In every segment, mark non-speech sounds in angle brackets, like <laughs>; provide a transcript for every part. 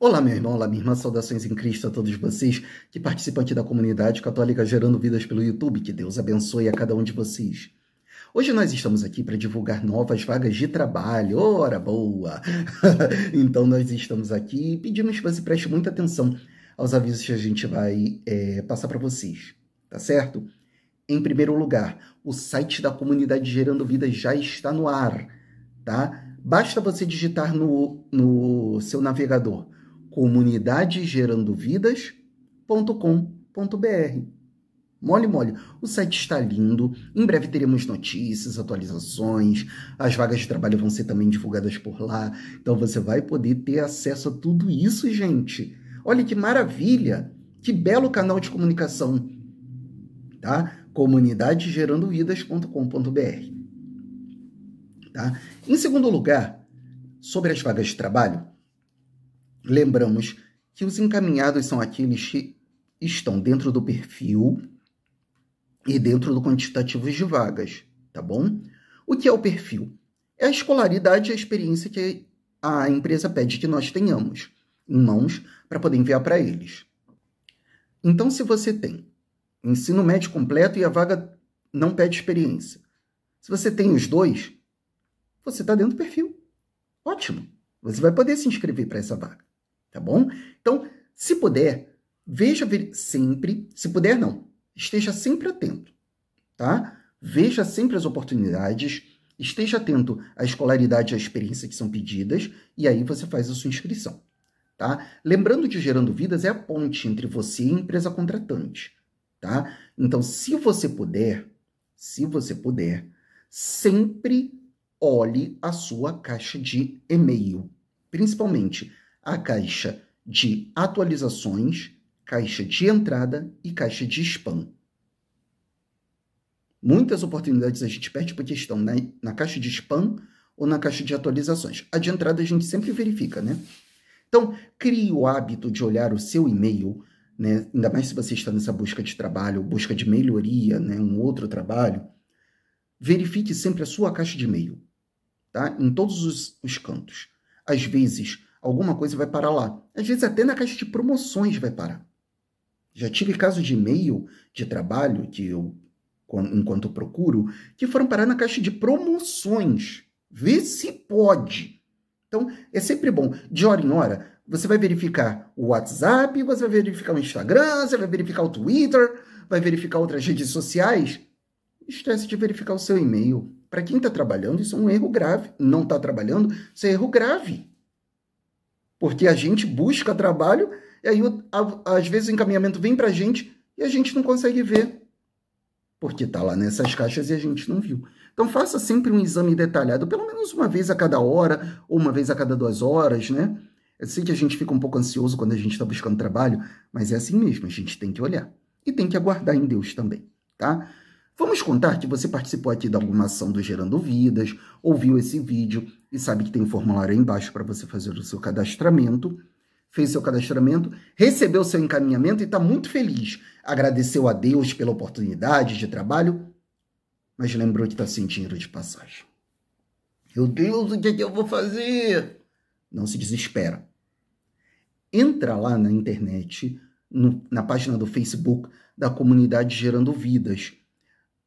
Olá, meu irmão, olá, minha irmã, saudações em Cristo a todos vocês que participam aqui da comunidade católica Gerando Vidas pelo YouTube. Que Deus abençoe a cada um de vocês. Hoje nós estamos aqui para divulgar novas vagas de trabalho. Ora boa! <laughs> então nós estamos aqui e pedimos que você preste muita atenção aos avisos que a gente vai é, passar para vocês, tá certo? Em primeiro lugar, o site da comunidade Gerando Vidas já está no ar, tá? Basta você digitar no, no seu navegador comunidadegerandovidas.com.br. Mole, mole. O site está lindo. Em breve teremos notícias, atualizações. As vagas de trabalho vão ser também divulgadas por lá. Então você vai poder ter acesso a tudo isso, gente. Olha que maravilha! Que belo canal de comunicação. Tá? comunidadegerandovidas.com.br. Tá? Em segundo lugar, sobre as vagas de trabalho, lembramos que os encaminhados são aqueles que estão dentro do perfil e dentro do quantitativo de vagas, tá bom? O que é o perfil? É a escolaridade e a experiência que a empresa pede que nós tenhamos em mãos para poder enviar para eles. Então, se você tem ensino médio completo e a vaga não pede experiência, se você tem os dois, você está dentro do perfil. Ótimo! Você vai poder se inscrever para essa vaga tá bom? Então, se puder, veja sempre, se puder não, esteja sempre atento, tá? Veja sempre as oportunidades, esteja atento à escolaridade e à experiência que são pedidas, e aí você faz a sua inscrição. Tá? Lembrando de Gerando Vidas é a ponte entre você e a empresa contratante. Tá? Então, se você puder, se você puder, sempre olhe a sua caixa de e-mail. Principalmente, a caixa de atualizações, caixa de entrada e caixa de spam. Muitas oportunidades a gente perde porque estão na, na caixa de spam ou na caixa de atualizações. A de entrada a gente sempre verifica, né? Então, crie o hábito de olhar o seu e-mail, né? ainda mais se você está nessa busca de trabalho, busca de melhoria, né? um outro trabalho. Verifique sempre a sua caixa de e-mail, tá? em todos os, os cantos. Às vezes, alguma coisa vai parar lá. Às vezes até na caixa de promoções vai parar. Já tive casos de e-mail de trabalho que eu, enquanto procuro, que foram parar na caixa de promoções. Vê se pode. Então, é sempre bom, de hora em hora, você vai verificar o WhatsApp, você vai verificar o Instagram, você vai verificar o Twitter, vai verificar outras redes sociais. Esquece de verificar o seu e-mail. Para quem está trabalhando, isso é um erro grave. Não está trabalhando, isso é erro grave. Porque a gente busca trabalho e aí, às vezes, o encaminhamento vem para a gente e a gente não consegue ver. Porque está lá nessas caixas e a gente não viu. Então, faça sempre um exame detalhado, pelo menos uma vez a cada hora ou uma vez a cada duas horas, né? Eu sei que a gente fica um pouco ansioso quando a gente está buscando trabalho, mas é assim mesmo, a gente tem que olhar. E tem que aguardar em Deus também, tá? Vamos contar que você participou aqui de alguma ação do Gerando Vidas, ouviu esse vídeo e sabe que tem um formulário aí embaixo para você fazer o seu cadastramento. Fez seu cadastramento, recebeu seu encaminhamento e está muito feliz. Agradeceu a Deus pela oportunidade de trabalho, mas lembrou que está sem dinheiro de passagem. Meu Deus, o que, é que eu vou fazer? Não se desespera. Entra lá na internet, no, na página do Facebook da comunidade Gerando Vidas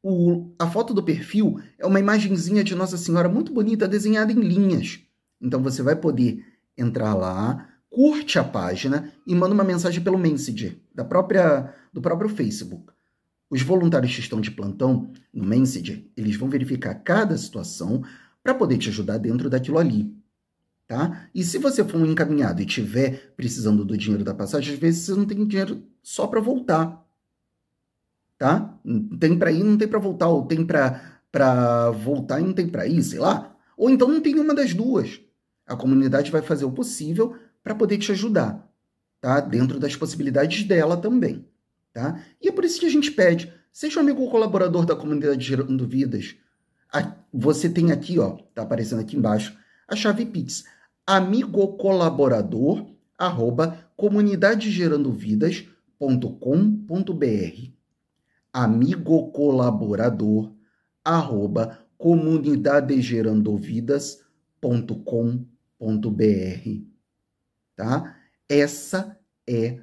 o, a foto do perfil é uma imagenzinha de Nossa Senhora muito bonita, desenhada em linhas. Então você vai poder entrar lá, curte a página e manda uma mensagem pelo Messenger da própria, do próprio Facebook. Os voluntários que estão de plantão no Messenger, eles vão verificar cada situação para poder te ajudar dentro daquilo ali. Tá? E se você for um encaminhado e tiver precisando do dinheiro da passagem, às vezes você não tem dinheiro só para voltar tá? Tem para ir, não tem para voltar, ou tem para voltar e não tem para ir, sei lá. Ou então não tem nenhuma das duas. A comunidade vai fazer o possível para poder te ajudar, tá? Dentro das possibilidades dela também, tá? E é por isso que a gente pede, seja um amigo ou colaborador da comunidade Gerando Vidas. Você tem aqui, ó, tá aparecendo aqui embaixo, a chave Pix, colaborador arroba, comunidadegerandovidas.com.br amigocolaborador, arroba comunidadegerandovidas.com.br. Tá? Essa é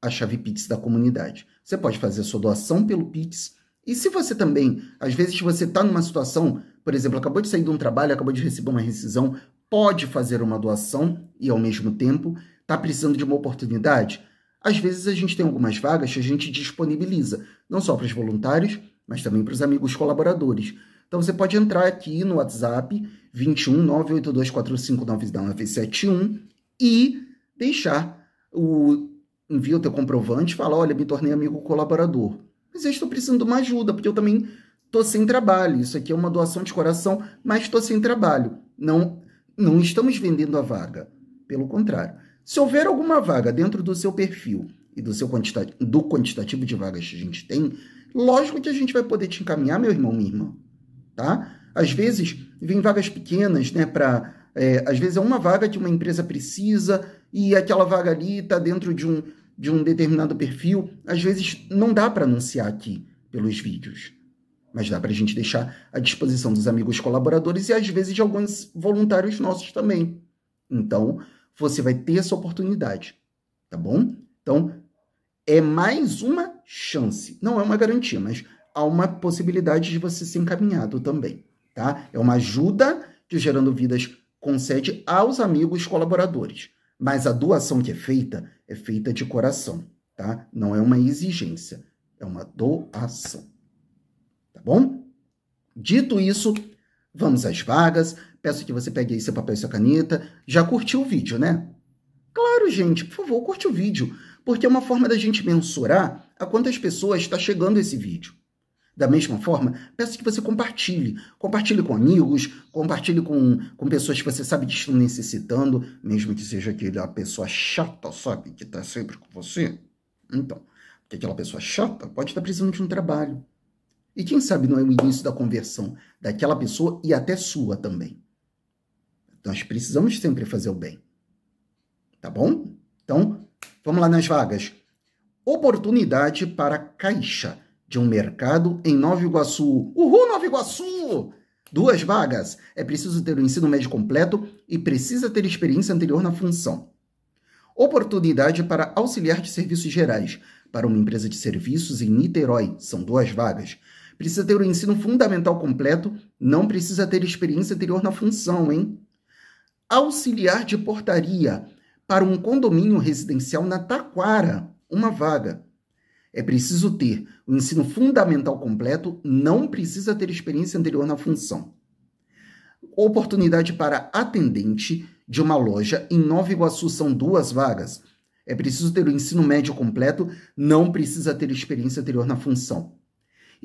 a chave Pix da comunidade. Você pode fazer a sua doação pelo Pix. E se você também, às vezes você está numa situação, por exemplo, acabou de sair de um trabalho, acabou de receber uma rescisão, pode fazer uma doação e ao mesmo tempo está precisando de uma oportunidade, às vezes a gente tem algumas vagas que a gente disponibiliza, não só para os voluntários, mas também para os amigos colaboradores. Então você pode entrar aqui no WhatsApp 21 982459971 e deixar o enviar o teu comprovante, falar olha, me tornei amigo colaborador. Mas eu estou precisando de uma ajuda, porque eu também estou sem trabalho. Isso aqui é uma doação de coração, mas estou sem trabalho. Não, não estamos vendendo a vaga. Pelo contrário, se houver alguma vaga dentro do seu perfil e do seu quantitativo, do quantitativo de vagas que a gente tem, lógico que a gente vai poder te encaminhar, meu irmão, minha irmã, tá? Às vezes vem vagas pequenas, né, para é, às vezes é uma vaga que uma empresa precisa e aquela vaga ali está dentro de um, de um determinado perfil. Às vezes não dá para anunciar aqui pelos vídeos, mas dá para a gente deixar à disposição dos amigos colaboradores e às vezes de alguns voluntários nossos também. Então, você vai ter essa oportunidade, tá bom? Então, é mais uma chance. Não é uma garantia, mas há uma possibilidade de você ser encaminhado também, tá? É uma ajuda que Gerando Vidas concede aos amigos colaboradores. Mas a doação que é feita é feita de coração, tá? Não é uma exigência, é uma doação. Tá bom? Dito isso, Vamos às vagas. Peço que você pegue aí seu papel e sua caneta. Já curtiu o vídeo, né? Claro, gente, por favor, curte o vídeo, porque é uma forma da gente mensurar a quantas pessoas está chegando esse vídeo. Da mesma forma, peço que você compartilhe. Compartilhe com amigos, compartilhe com, com pessoas que você sabe que estão necessitando, mesmo que seja aquela pessoa chata, sabe, que está sempre com você. Então, porque aquela pessoa chata pode estar tá precisando de um trabalho e quem sabe não é o início da conversão daquela pessoa e até sua também. Nós precisamos sempre fazer o bem. Tá bom? Então, vamos lá nas vagas. Oportunidade para caixa de um mercado em Nova Iguaçu. Uhul, Nova Iguaçu! Duas vagas. É preciso ter o ensino médio completo e precisa ter experiência anterior na função. Oportunidade para auxiliar de serviços gerais para uma empresa de serviços em Niterói. São duas vagas. Precisa ter o um ensino fundamental completo, não precisa ter experiência anterior na função, hein? Auxiliar de portaria para um condomínio residencial na Taquara, uma vaga. É preciso ter o ensino fundamental completo, não precisa ter experiência anterior na função. Oportunidade para atendente de uma loja em Nova Iguaçu são duas vagas. É preciso ter o ensino médio completo, não precisa ter experiência anterior na função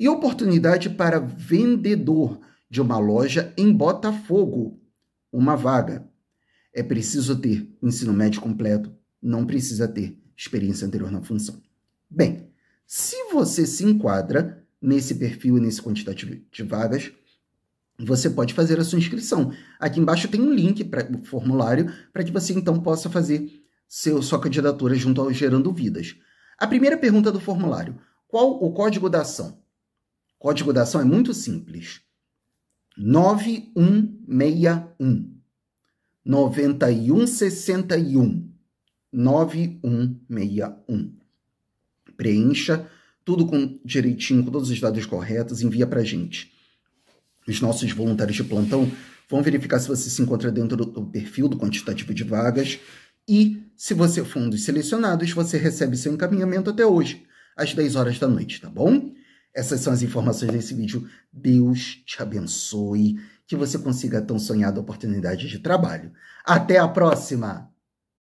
e oportunidade para vendedor de uma loja em Botafogo, uma vaga. É preciso ter ensino médio completo, não precisa ter experiência anterior na função. Bem, se você se enquadra nesse perfil e nesse quantitativo de vagas, você pode fazer a sua inscrição. Aqui embaixo tem um link para o formulário para que você então possa fazer seu, sua candidatura junto ao Gerando Vidas. A primeira pergunta do formulário: qual o código da ação? código da ação é muito simples. 9161 9161 9161. Preencha tudo com direitinho, com todos os dados corretos, envia para gente. Os nossos voluntários de plantão vão verificar se você se encontra dentro do perfil do quantitativo de vagas e, se você for um dos selecionados, você recebe seu encaminhamento até hoje, às 10 horas da noite, tá bom? Essas são as informações desse vídeo. Deus te abençoe, que você consiga a tão sonhada oportunidade de trabalho. Até a próxima!